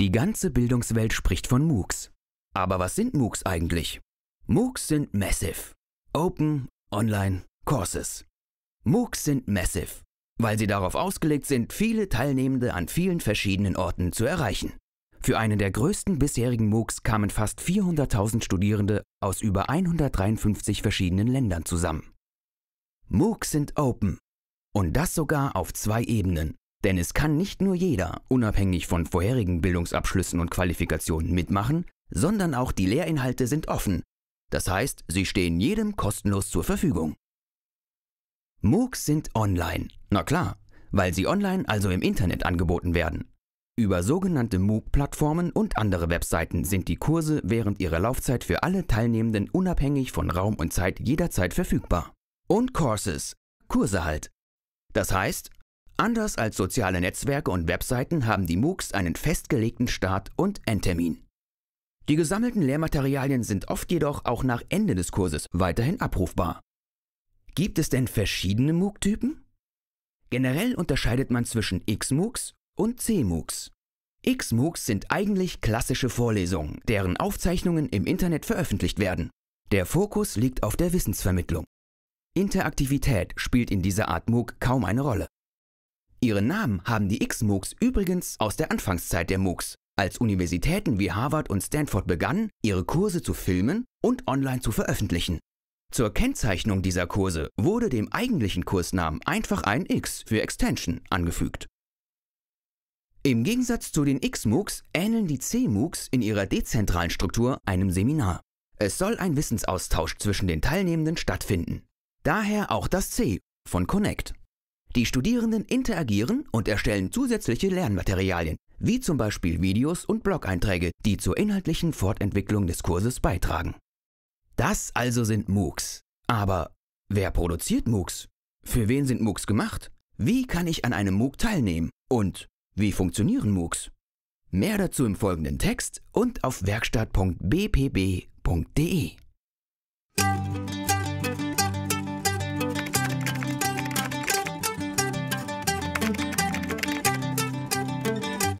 Die ganze Bildungswelt spricht von MOOCs. Aber was sind MOOCs eigentlich? MOOCs sind Massive. Open Online Courses. MOOCs sind Massive, weil sie darauf ausgelegt sind, viele Teilnehmende an vielen verschiedenen Orten zu erreichen. Für einen der größten bisherigen MOOCs kamen fast 400.000 Studierende aus über 153 verschiedenen Ländern zusammen. MOOCs sind open. Und das sogar auf zwei Ebenen, denn es kann nicht nur jeder, unabhängig von vorherigen Bildungsabschlüssen und Qualifikationen, mitmachen, sondern auch die Lehrinhalte sind offen. Das heißt, sie stehen jedem kostenlos zur Verfügung. MOOCs sind online. Na klar, weil sie online, also im Internet, angeboten werden. Über sogenannte MOOC-Plattformen und andere Webseiten sind die Kurse während ihrer Laufzeit für alle Teilnehmenden unabhängig von Raum und Zeit jederzeit verfügbar. Und Courses, Kurse halt. Das heißt, Anders als soziale Netzwerke und Webseiten haben die MOOCs einen festgelegten Start- und Endtermin. Die gesammelten Lehrmaterialien sind oft jedoch auch nach Ende des Kurses weiterhin abrufbar. Gibt es denn verschiedene MOOC-Typen? Generell unterscheidet man zwischen X-MOOCs und C-MOOCs. X-MOOCs sind eigentlich klassische Vorlesungen, deren Aufzeichnungen im Internet veröffentlicht werden. Der Fokus liegt auf der Wissensvermittlung. Interaktivität spielt in dieser Art MOOC kaum eine Rolle. Ihren Namen haben die X-MOOCs übrigens aus der Anfangszeit der MOOCs, als Universitäten wie Harvard und Stanford begannen, ihre Kurse zu filmen und online zu veröffentlichen. Zur Kennzeichnung dieser Kurse wurde dem eigentlichen Kursnamen einfach ein X für Extension angefügt. Im Gegensatz zu den X-MOOCs ähneln die C-MOOCs in ihrer dezentralen Struktur einem Seminar. Es soll ein Wissensaustausch zwischen den Teilnehmenden stattfinden. Daher auch das C von Connect. Die Studierenden interagieren und erstellen zusätzliche Lernmaterialien, wie zum Beispiel Videos und Blog-Einträge, die zur inhaltlichen Fortentwicklung des Kurses beitragen. Das also sind MOOCs. Aber wer produziert MOOCs? Für wen sind MOOCs gemacht? Wie kann ich an einem MOOC teilnehmen? Und wie funktionieren MOOCs? Mehr dazu im folgenden Text und auf werkstatt.bpb.de.